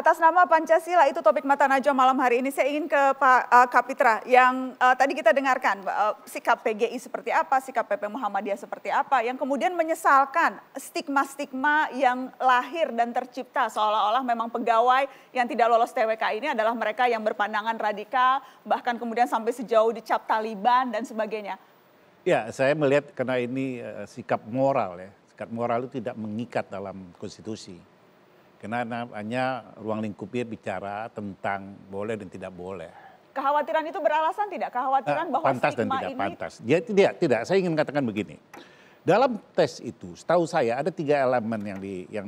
atas nama Pancasila itu topik mata najwa malam hari ini. Saya ingin ke Pak uh, eh, Kapitra yang uh, tadi kita dengarkan uh, sikap PGI seperti apa, sikap PP Muhammadiyah seperti apa, yang kemudian menyesalkan stigma-stigma yang lahir dan tercipta seolah-olah memang pegawai yang tidak lolos TWK ini adalah mereka yang berpandangan radikal, bahkan kemudian sampai sejauh dicap Taliban dan sebagainya. Ya, saya melihat karena ini uh, sikap moral ya. Sikap moral itu tidak mengikat dalam konstitusi karena hanya ruang lingkupnya bicara tentang boleh dan tidak boleh. Kekhawatiran itu beralasan tidak? Kekhawatiran nah, bahwa pantas dan tidak ini... pantas. Dia tidak, tidak. Saya ingin mengatakan begini. Dalam tes itu, setahu saya ada tiga elemen yang di, yang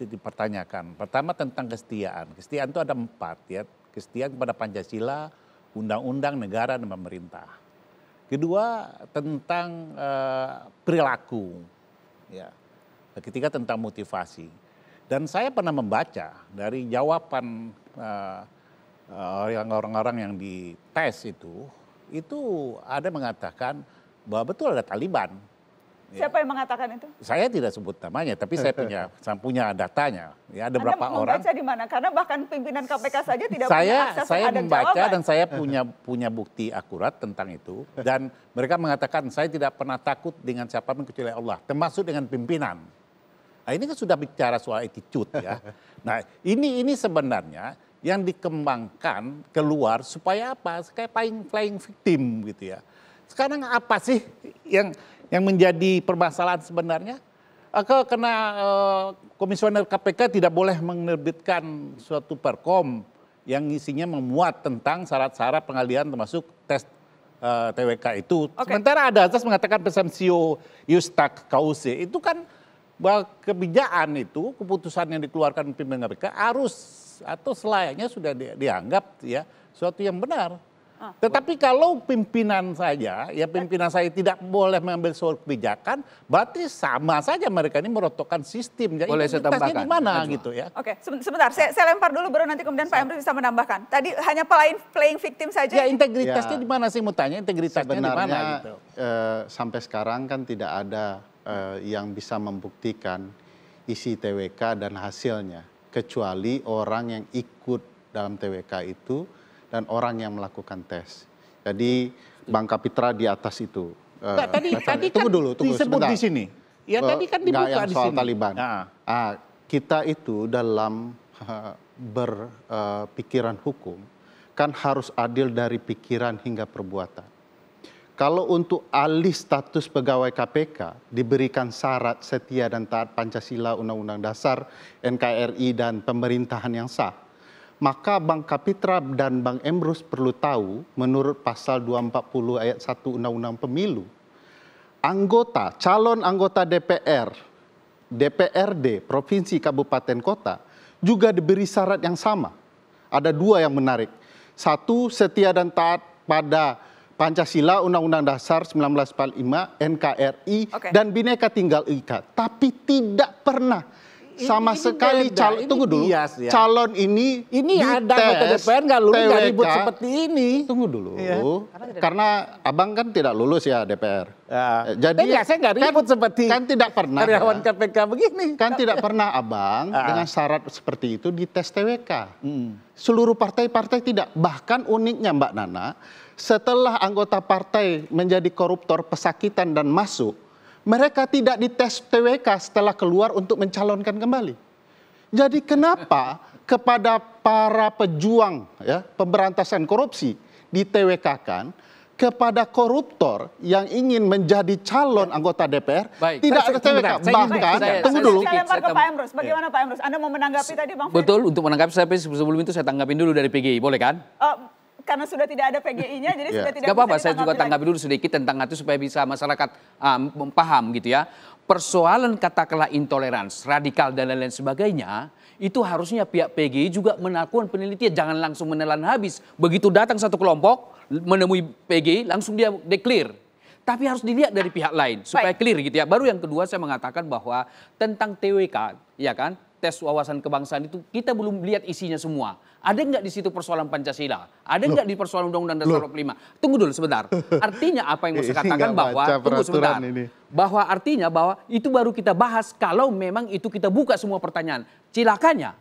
dipertanyakan. Pertama tentang kesetiaan. Kesetiaan itu ada empat ya. Kesetiaan kepada Pancasila, undang-undang negara dan pemerintah. Kedua tentang uh, perilaku. Ya. Ketiga tentang motivasi. Dan saya pernah membaca dari jawaban eh, eh, orang orang-orang yang di tes itu, itu ada mengatakan bahwa betul ada Taliban. Ya. Siapa ya. yang mengatakan itu? Saya tidak sebut namanya, tapi saya punya saya punya datanya. Ya ada Anda berapa membaca orang? Membaca di mana? Karena bahkan pimpinan KPK saja tidak saya, punya akses Saya membaca jawaban. dan saya punya punya bukti akurat tentang itu dan mereka mengatakan saya tidak pernah takut dengan siapa pun kecuali Allah, termasuk dengan pimpinan. Nah ini kan sudah bicara soal attitude ya. Nah ini ini sebenarnya yang dikembangkan keluar supaya apa? Kayak playing, flying victim gitu ya. Sekarang apa sih yang yang menjadi permasalahan sebenarnya? Aku ah, kena uh, komisioner KPK tidak boleh menerbitkan suatu perkom yang isinya memuat tentang syarat-syarat pengalihan termasuk tes uh, eh, TWK itu. Okay. Sementara ada atas mengatakan pesan CEO Yustak causae itu kan bahwa kebijakan itu keputusan yang dikeluarkan pimpinan KPK harus atau selayaknya sudah di, dianggap ya suatu yang benar. Ah. Tetapi kalau pimpinan saja, ya pimpinan saya tidak boleh mengambil suatu kebijakan, berarti sama saja mereka ini merotokkan sistem. Ya, boleh saya tambahkan. di mana gitu ya. Oke, sebentar. Saya, saya lempar dulu baru nanti kemudian Pak Emri bisa menambahkan. Tadi hanya playing, playing victim saja. Ya integritasnya ya, di mana sih mau tanya integritasnya di mana gitu. Eh, sampai sekarang kan tidak ada Eh, yang bisa membuktikan isi twk dan hasilnya kecuali orang yang ikut dalam twk itu dan orang yang melakukan tes jadi bang kapitra di atas itu Nggak, eh, tadi, tunggu kan dulu tunggu disebut sebentar. di sini ya tadi kan dibuka Nggak yang di soal sini. Taliban nah. kita itu dalam berpikiran eh, hukum kan harus adil dari pikiran hingga perbuatan kalau untuk alih status pegawai KPK diberikan syarat setia dan taat Pancasila, Undang-Undang Dasar, NKRI, dan pemerintahan yang sah, maka Bang Kapitra dan Bang Emrus perlu tahu menurut pasal 240 ayat 1 Undang-Undang Pemilu, anggota, calon anggota DPR, DPRD, Provinsi, Kabupaten, Kota, juga diberi syarat yang sama. Ada dua yang menarik. Satu, setia dan taat pada Pancasila, Undang-Undang Dasar 1945, NKRI, okay. dan Bhinneka tinggal Ika. Tapi tidak pernah sama ini sekali beda. calon ini tunggu dulu ya. calon ini ini ada ke DPR nggak lulus nggak ribut seperti ini tunggu dulu ya. karena, karena abang kan tidak lulus ya DPR ya. Eh, jadi ya, saya nggak kan- ribut kan, seperti kan tidak pernah ya. karyawan ya. KPK begini kan tidak pernah abang ah. dengan syarat seperti itu di tes TWK hmm. seluruh partai-partai tidak bahkan uniknya Mbak Nana setelah anggota partai menjadi koruptor pesakitan dan masuk mereka tidak dites TWK setelah keluar untuk mencalonkan kembali. Jadi kenapa kepada para pejuang ya, pemberantasan korupsi di TWK kan kepada koruptor yang ingin menjadi calon anggota DPR Baik. tidak saya, ada TWK. Saya, Bahkan, saya, tunggu dulu. Saya lempar ke Pak Emrus. Bagaimana ya. Pak Emrus? Anda mau menanggapi iya. tadi Bang Betul, untuk menanggapi saya sebelum itu saya tanggapin dulu dari PGI. Boleh kan? Uh, karena sudah tidak ada PGI-nya, jadi yeah. sudah tidak. Gak apa-apa, saya juga tanggapi dulu sedikit tentang itu supaya bisa masyarakat um, paham gitu ya. Persoalan katakanlah intolerans, radikal dan lain-lain sebagainya, itu harusnya pihak PGI juga melakukan penelitian, jangan langsung menelan habis. Begitu datang satu kelompok menemui PGI, langsung dia declare tapi harus dilihat dari pihak lain supaya clear gitu ya. Baru yang kedua saya mengatakan bahwa tentang TWK, ya kan? tes wawasan kebangsaan itu kita belum lihat isinya semua. Ada nggak di situ persoalan Pancasila? Ada nggak di persoalan Undang-Undang Dasar 45? Tunggu dulu sebentar. Artinya apa yang mau saya katakan bahwa tunggu sebentar. Ini. Bahwa artinya bahwa itu baru kita bahas kalau memang itu kita buka semua pertanyaan. Cilakanya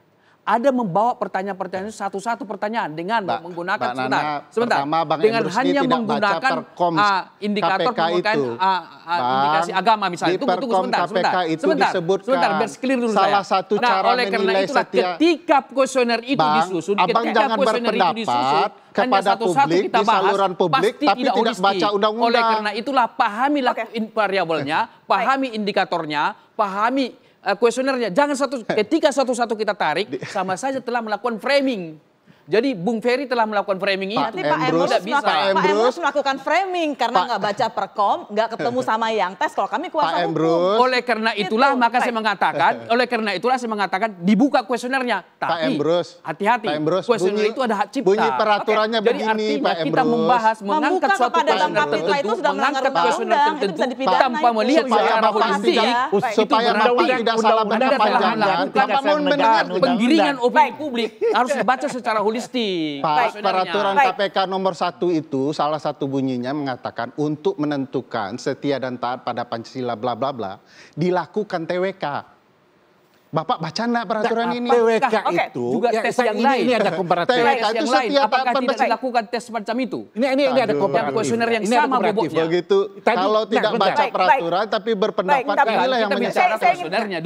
ada membawa pertanyaan-pertanyaan satu-satu pertanyaan dengan ba menggunakan Mbak sebentar, Nana, sebentar, pertama Bang dengan Endrus hanya tidak menggunakan uh, indikator KPK pembukaan itu, uh, ah, uh, ah, Bang, indikasi agama misalnya. Tunggu, tunggu sebentar, KPK sebentar, itu sebentar, disebutkan sebentar, biar clear dulu salah saya. satu nah, cara oleh karena itulah setia, ketika kuesioner itu Bang, disusun, abang ketika jangan berpendapat, itu disusun, kepada satu -satu publik kita bahas, di saluran publik tapi tidak, tidak baca undang-undang. Oleh karena itulah pahamilah okay. variabelnya, pahami indikatornya, pahami Eh, kuesionernya. Jangan satu ketika satu-satu kita tarik sama saja telah melakukan framing. Jadi Bung Ferry telah melakukan framing itu. Nanti Pak Emrus, tidak bisa. Pak Emrus, melakukan framing karena nggak baca perkom, nggak ketemu sama yang tes. Kalau kami kuasa Pak hukum. Oleh karena gitu. itulah itu. maka saya mengatakan, oleh karena itulah saya mengatakan dibuka kuesionernya. Tapi hati-hati. Kuesioner itu ada hak cipta. Bunyi peraturannya okay. Jadi artinya Pak Emrus. kita membahas mengangkat Membuka suatu kuesioner tertentu, itu sudah mengangkat kuesioner tertentu tanpa melihat secara holistik. Supaya Bapak tidak salah baca panjangan. Tanpa mendengar penggiringan opini publik harus dibaca secara holistik disting. Pak, peraturan Baik. KPK nomor satu itu salah satu bunyinya mengatakan untuk menentukan setia dan taat pada Pancasila bla bla bla dilakukan TWK. Bapak baca enggak peraturan nah, ini? PWK nah, okay. itu juga ya, tes yang ini, lain. Ini ada komparatif. PWK tes itu yang lain. Apakah tidak dilakukan tes macam itu? Ini ini, ini ada komparatif. Kuesioner yang ini sama bobotnya. Begitu. Tadi, kalau nah, tidak baca peraturan tapi berpendapat baik, inilah yang menyesal. Saya, saya dulu. Saya ingin tanya,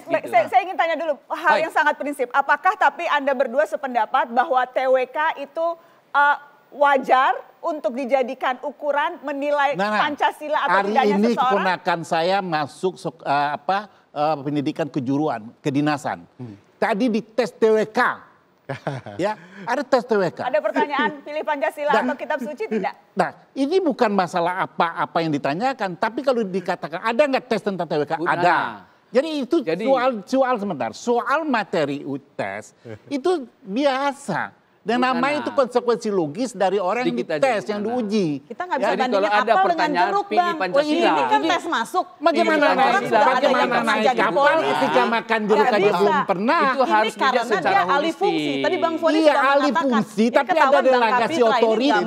gitu. Saya, ingin tanya dulu hal yang sangat prinsip. Apakah tapi Anda berdua sependapat bahwa TWK itu eh, wajar untuk dijadikan ukuran menilai nah, nah. Pancasila atau tidaknya seseorang? Hari ini keponakan saya masuk eh, apa uh, pendidikan kejuruan, kedinasan. Hmm. Tadi di tes TWK, ya ada tes TWK. Ada pertanyaan pilih Pancasila nah, atau Kitab Suci tidak? Nah ini bukan masalah apa-apa yang ditanyakan, tapi kalau dikatakan ada nggak tes tentang TWK? Bukan. Ada. Jadi itu Jadi, soal soal sebentar, soal materi UTES itu biasa dan Bukan namanya itu konsekuensi logis dari orang Sedikit yang dites, yang diuji. Kita nggak bisa ya. bandingin apel dengan jeruk, Bang. Oh, ini, kan tes masuk. Bagaimana bagaimana naik kapal ketika makan jeruk aja belum pernah. Itu harus ini karena secara dia alih fungsi. Tadi Bang Foni iya, sudah alih fungsi, tapi ada delegasi otoriti yang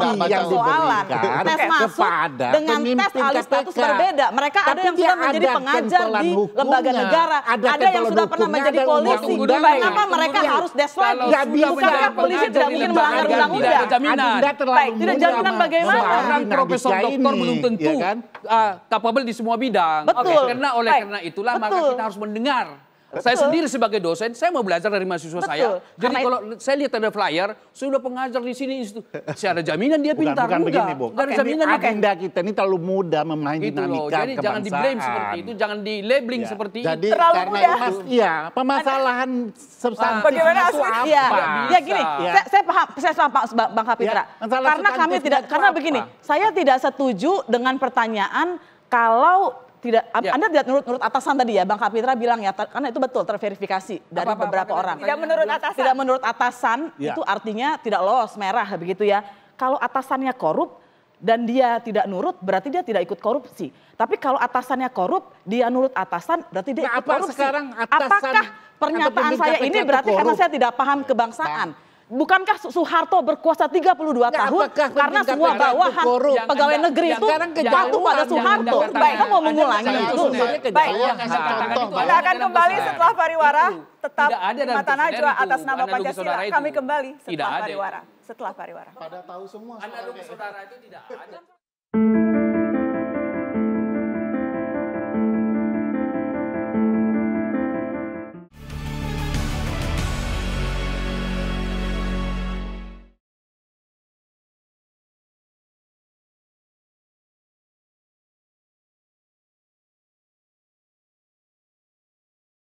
diberikan tes masuk dengan tes alih status berbeda. Mereka ada yang sudah menjadi pengajar di lembaga negara, ada yang sudah pernah menjadi polisi. Kenapa mereka harus deadline? Iya, Bukankah polisi tidak mungkin melanggar undang-undang. Tidak terlalu Tidak jaminan bagaimana? Seorang profesor doktor belum tentu ya kapabel kan? ah, di semua bidang. Betul. Karena oleh karena itulah maka kita harus mendengar Betul. Saya sendiri sebagai dosen, saya mau belajar dari mahasiswa Betul. saya. Jadi Karena kalau saya lihat ada flyer, sudah pengajar di sini, itu saya ada jaminan dia pintar. Bukan, bukan begini, Bu. Bukan jaminan ini agenda kita ini terlalu mudah memain gitu dinamika loh. Jadi kebangsaan. jangan di blame seperti itu, jangan di labeling ya. seperti Jadi, itu. Terlalu karena mudah. Mas, iya, permasalahan substansi ah, Bagaimana itu apa? Ya, ya gini, ya. Saya, saya paham, saya Pak Bang Kapitra. Ya, karena kami tidak, karena begini, saya tidak setuju dengan pertanyaan kalau tidak ya. Anda tidak menurut menurut atasan tadi ya Bang Kapitra bilang ya karena itu betul terverifikasi dari apa, apa, beberapa apa, orang. Tidak menurut atasan. Tidak menurut atasan ya. itu artinya tidak lolos merah begitu ya. Kalau atasannya korup dan dia tidak nurut berarti dia tidak ikut korupsi. Tapi kalau atasannya korup, dia nurut atasan berarti dia nah, ikut apa korupsi. Sekarang atasan Apakah pernyataan saya ini berarti korup? karena saya tidak paham kebangsaan? Nah Bukankah Soeharto berkuasa 32 Nggak, tahun karena semua bawahan itu pegawai anda, negeri itu patuh pada Soeharto. Baik, kita mau mengulangi itu. Baik, kita akan kembali setelah pariwara. Tetap mata najwa atas nama Pancasila. Kami kembali setelah pariwara. Setelah pariwara. Pada tahu semua. Analog saudara itu tidak ada.